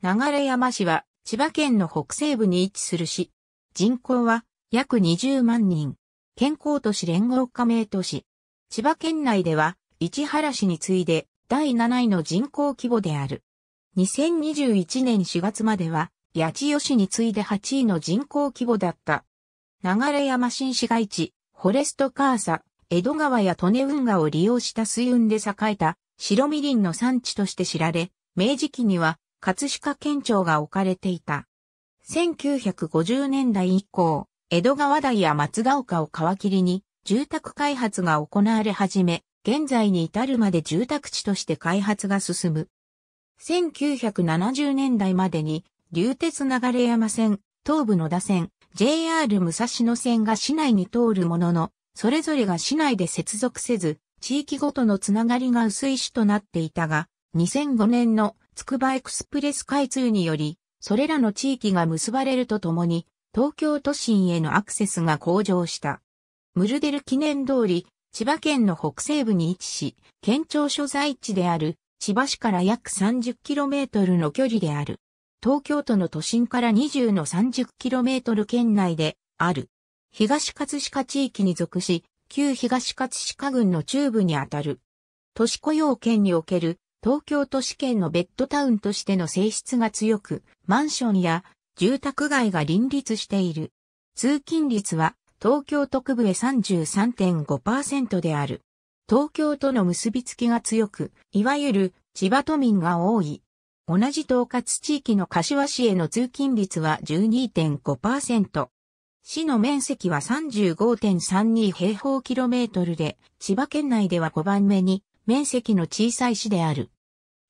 流山市は千葉県の北西部に位置する市。人口は約20万人。健康都市連合加盟都市。千葉県内では市原市に次いで第7位の人口規模である。2021年4月までは八千代市に次いで8位の人口規模だった。流山新市街地、フォレストカーサ、江戸川や利根運河を利用した水運で栄えた白みりんの産地として知られ、明治期には葛飾県庁が置かれていた。1950年代以降、江戸川台や松ヶ丘を皮切りに住宅開発が行われ始め、現在に至るまで住宅地として開発が進む。1970年代までに、流鉄流山線、東武野田線、JR 武蔵野線が市内に通るものの、それぞれが市内で接続せず、地域ごとのつながりが薄い市となっていたが、2005年のつくばエクスプレス開通により、それらの地域が結ばれるとともに、東京都心へのアクセスが向上した。ムルデル記念通り、千葉県の北西部に位置し、県庁所在地である千葉市から約 30km の距離である。東京都の都心から20の 30km 圏内である。東葛飾地域に属し、旧東葛飾郡の中部にあたる。都市雇用圏における東京都市圏のベッドタウンとしての性質が強く、マンションや住宅街が林立している。通勤率は東京特部へ33.5%である。東京との結びつきが強く、いわゆる千葉都民が多い。同じ統括地域の柏市への通勤率は12.5%。市の面積は35.32平方キロメートルで、千葉県内では5番目に面積の小さい市である。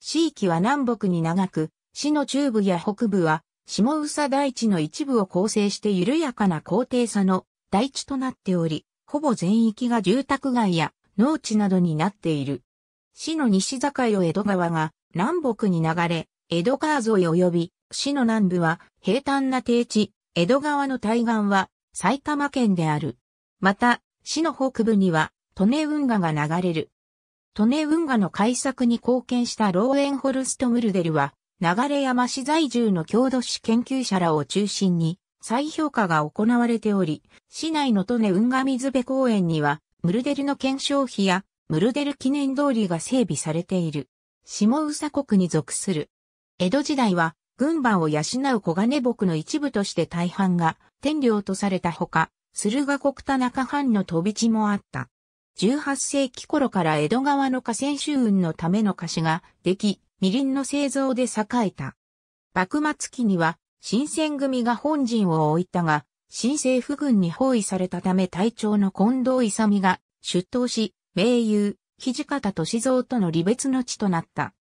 市域は南北に長く、市の中部や北部は下宇佐大地の一部を構成して緩やかな高低差の大地となっており、ほぼ全域が住宅街や農地などになっている。市の西境を江戸川が南北に流れ、江戸川沿い及び、市の南部は平坦な低地、江戸川の対岸は埼玉県である。また、市の北部には、利根運河が流れる。トネ運河の開削に貢献したローエンホルスト・ムルデルは、流山市在住の郷土史研究者らを中心に再評価が行われており、市内のトネ運河水辺公園には、ムルデルの検証碑やムルデル記念通りが整備されている。下宇佐国に属する。江戸時代は、軍馬を養う小金木の一部として大半が天領とされたほか、駿河国田中藩の飛び地もあった。18世紀頃から江戸川の河川周運のための菓子ができ、みりんの製造で栄えた。幕末期には、新選組が本陣を置いたが、新政府軍に包囲されたため隊長の近藤勇が出頭し、名優、土方歳三との離別の地となった。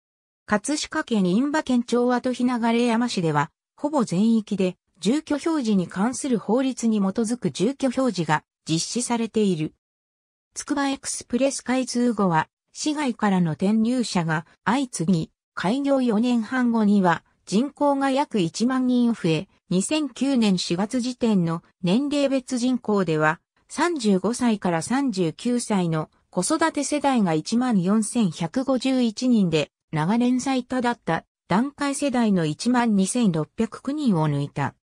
葛飾県印馬県町跡日流山市では、ほぼ全域で住居表示に関する法律に基づく住居表示が実施されている。つくばエクスプレス開通後は、市外からの転入者が相次ぎ、開業4年半後には人口が約1万人増え、2009年4月時点の年齢別人口では、35歳から39歳の子育て世代が14,151人で、長年最多だった段階世代の12,609人を抜いた。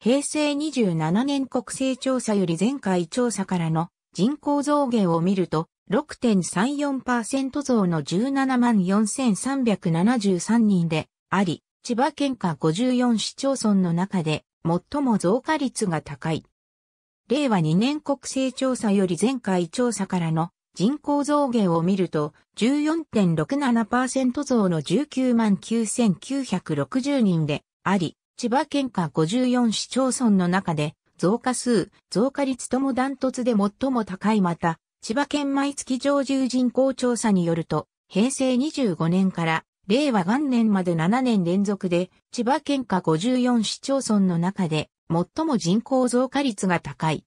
平成27年国勢調査より前回調査からの人口増減を見ると、6.34%増の17万4373人であり、千葉県下54市町村の中で最も増加率が高い。令和2年国勢調査より前回調査からの人口増減を見ると14.67%増の19万9960人であり、千葉県下54市町村の中で増加数、増加率ともダントツで最も高いまた、千葉県毎月常住人口調査によると、平成25年から令和元年まで7年連続で、千葉県下54市町村の中で、最も人口増加率が高い。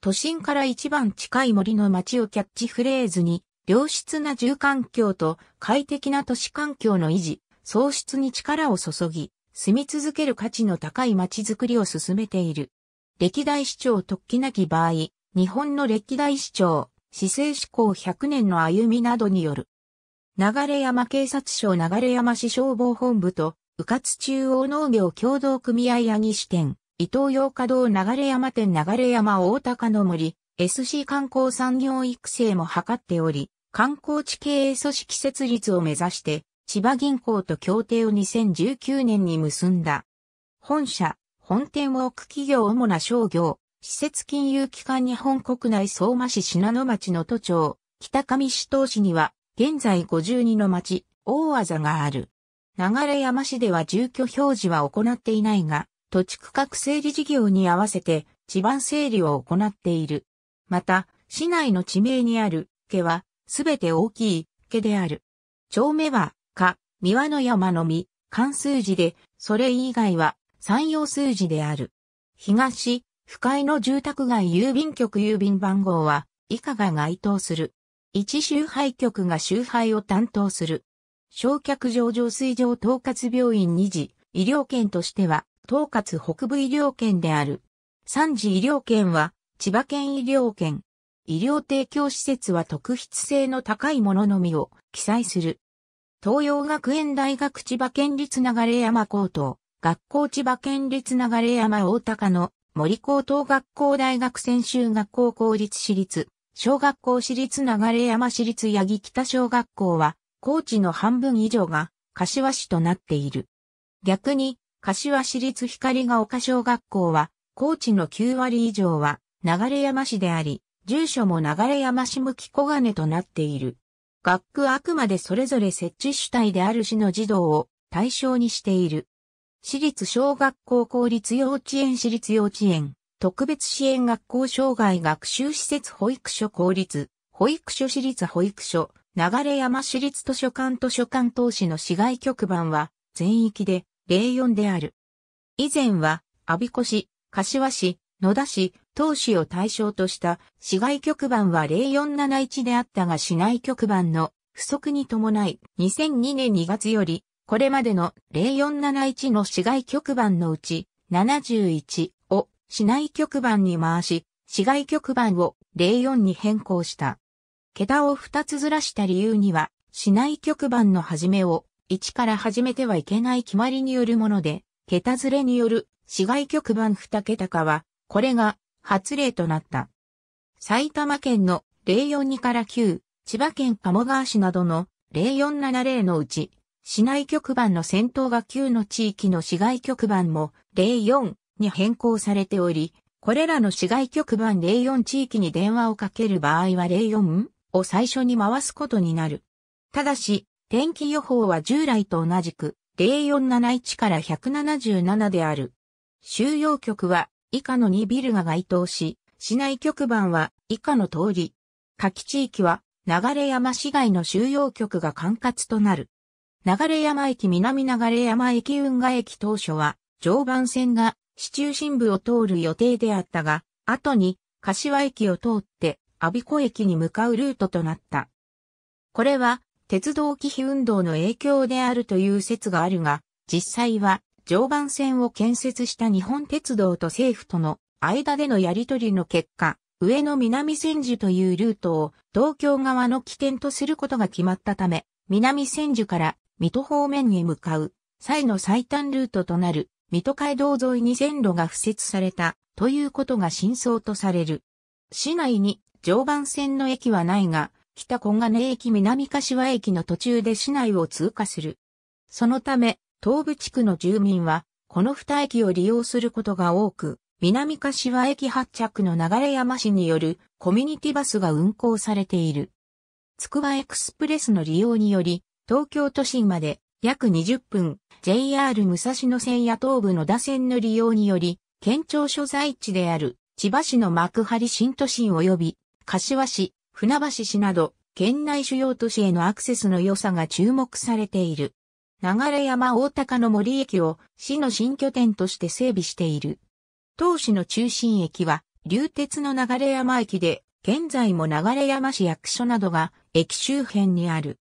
都心から一番近い森の街をキャッチフレーズに、良質な住環境と快適な都市環境の維持、創出に力を注ぎ、住み続ける価値の高い街づくりを進めている。歴代市長特記なき場合、日本の歴代市長、市政志向100年の歩みなどによる。流山警察署流山市消防本部と、宇勝中央農業共同組合八木支店、伊東洋華道流山店流山大高の森、SC 観光産業育成も図っており、観光地経営組織設立を目指して、千葉銀行と協定を2019年に結んだ。本社、本店を置く企業主な商業、施設金融機関日本国内相馬市信濃町の都庁、北上市東市には、現在52の町、大技がある。流山市では住居表示は行っていないが、土地区画整理事業に合わせて地盤整理を行っている。また、市内の地名にある家は、すべて大きい家である。町目は、か、三輪の山のみ、関数字で、それ以外は、山陽数字である。東、不快の住宅街郵便局郵便番号は、以下が該当する。一周配局が周配を担当する。焼却上上水上統括病院2次、医療圏としては、統括北部医療圏である。3次医療圏は、千葉県医療圏。医療提供施設は特筆性の高いもののみを記載する。東洋学園大学千葉県立流山高等学校千葉県立流山大高の森高等学校大学専修学校公立私立、小学校私立流山市立八木北小学校は、高知の半分以上が柏市となっている。逆に、柏市立光が丘小学校は、高知の9割以上は流山市であり、住所も流山市向き小金となっている。学区はあくまでそれぞれ設置主体である市の児童を対象にしている。私立小学校公立幼稚園私立幼稚園、特別支援学校障害学習施設保育所公立、保育所私立保育所、流山市立図書館図書館等市の市外局番は、全域で、例4である。以前は、阿鼻子市、柏市、野田市、当市を対象とした市外局番は0471であったが市内局番の不足に伴い2002年2月よりこれまでの0471の市外局番のうち71を市内局番に回し、市外局番を04に変更した。桁を2つずらした理由には、市内局番の始めを1から始めてはいけない決まりによるもので、桁ずれによる市外局番2桁化は、これが発令となった。埼玉県の042から9、千葉県鴨川市などの0470のうち市内局番の先頭が9の地域の市外局番も04に変更されており、これらの市外局番04地域に電話をかける場合は04を最初に回すことになる。ただし、天気予報は従来と同じく0471から177である。収容局は以下の2ビルが該当し、市内局番は以下の通り。下記地域は流山市街の収容局が管轄となる。流山駅南流山駅運河駅当初は、常磐線が市中心部を通る予定であったが、後に柏駅を通って阿鼻子駅に向かうルートとなった。これは、鉄道忌避運動の影響であるという説があるが、実際は常磐線を建設した日本鉄道と政府との間でのやり取りの結果、上野南千住というルートを東京側の起点とすることが決まったため、南千住から水戸方面に向かう、際の最短ルートとなる、水戸街道沿いに線路が敷設された、ということが真相とされる。市内に常磐線の駅はないが、北小金駅南柏駅の途中で市内を通過する。そのため、東部地区の住民は、この二駅を利用することが多く、南柏駅発着の流山市によるコミュニティバスが運行されている。つくばエクスプレスの利用により、東京都心まで約20分、JR 武蔵野線や東武野田線の利用により、県庁所在地である千葉市の幕張新都心及び、柏市、船橋市など、県内主要都市へのアクセスの良さが注目されている。流山大高の森駅を市の新拠点として整備している。当市の中心駅は、流鉄の流山駅で、現在も流山市役所などが駅周辺にある。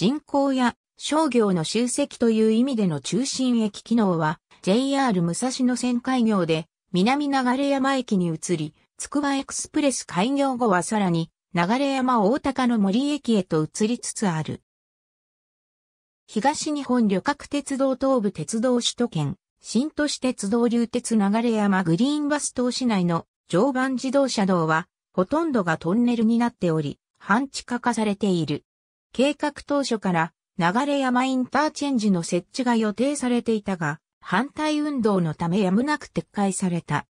人口や商業の集積という意味での中心駅機能は JR 武蔵野線開業で南流山駅に移り、つくばエクスプレス開業後はさらに流山大高の森駅へと移りつつある。東日本旅客鉄道東部鉄道首都圏、新都市鉄道流鉄流山グリーンバス等市内の常磐自動車道は、ほとんどがトンネルになっており、半地下化されている。計画当初から流山インターチェンジの設置が予定されていたが、反対運動のためやむなく撤回された。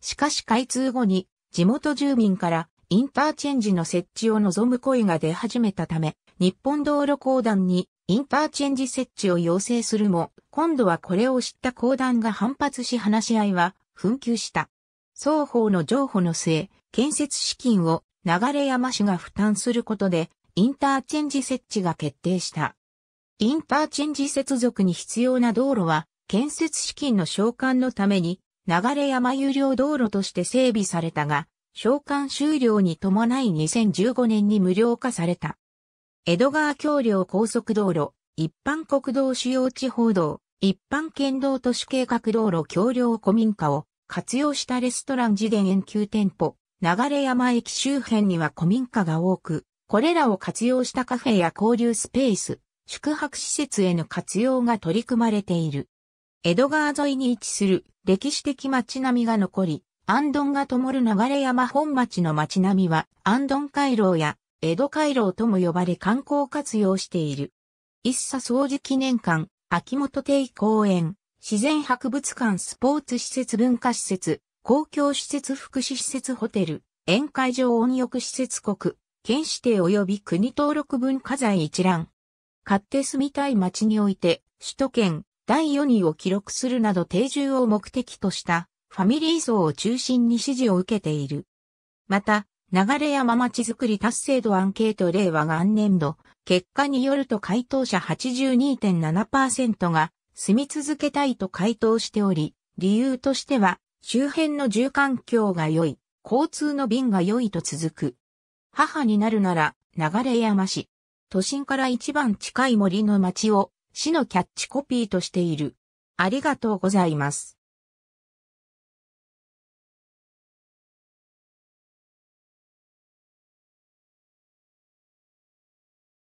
しかし開通後に地元住民からインターチェンジの設置を望む声が出始めたため、日本道路公団にインターチェンジ設置を要請するも、今度はこれを知った公団が反発し話し合いは紛糾した。双方の譲歩の末、建設資金を流山市が負担することでインターチェンジ設置が決定した。インターチェンジ接続に必要な道路は、建設資金の償還のために、流山有料道路として整備されたが、償還終了に伴い2015年に無料化された。江戸川橋梁高速道路、一般国道主要地方道、一般県道都市計画道路橋梁古民家を活用したレストラン自伝園9店舗、流山駅周辺には古民家が多く、これらを活用したカフェや交流スペース、宿泊施設への活用が取り組まれている。江戸川沿いに位置する歴史的街並みが残り、アンドンが灯る流山本町の街並みは、アンドン回廊や江戸回廊とも呼ばれ観光活用している。一茶掃除記念館、秋元亭公園、自然博物館スポーツ施設文化施設、公共施設福祉施設ホテル、宴会場温浴施設国、県指定及び国登録文化財一覧。買って住みたい町において、首都圏第4位を記録するなど定住を目的としたファミリー層を中心に支持を受けている。また、流山町づくり達成度アンケート令和元年度、結果によると回答者82.7%が住み続けたいと回答しており、理由としては、周辺の住環境が良い、交通の便が良いと続く、母になるなら、流山市。都心から一番近い森の町を、市のキャッチコピーとしている。ありがとうございます。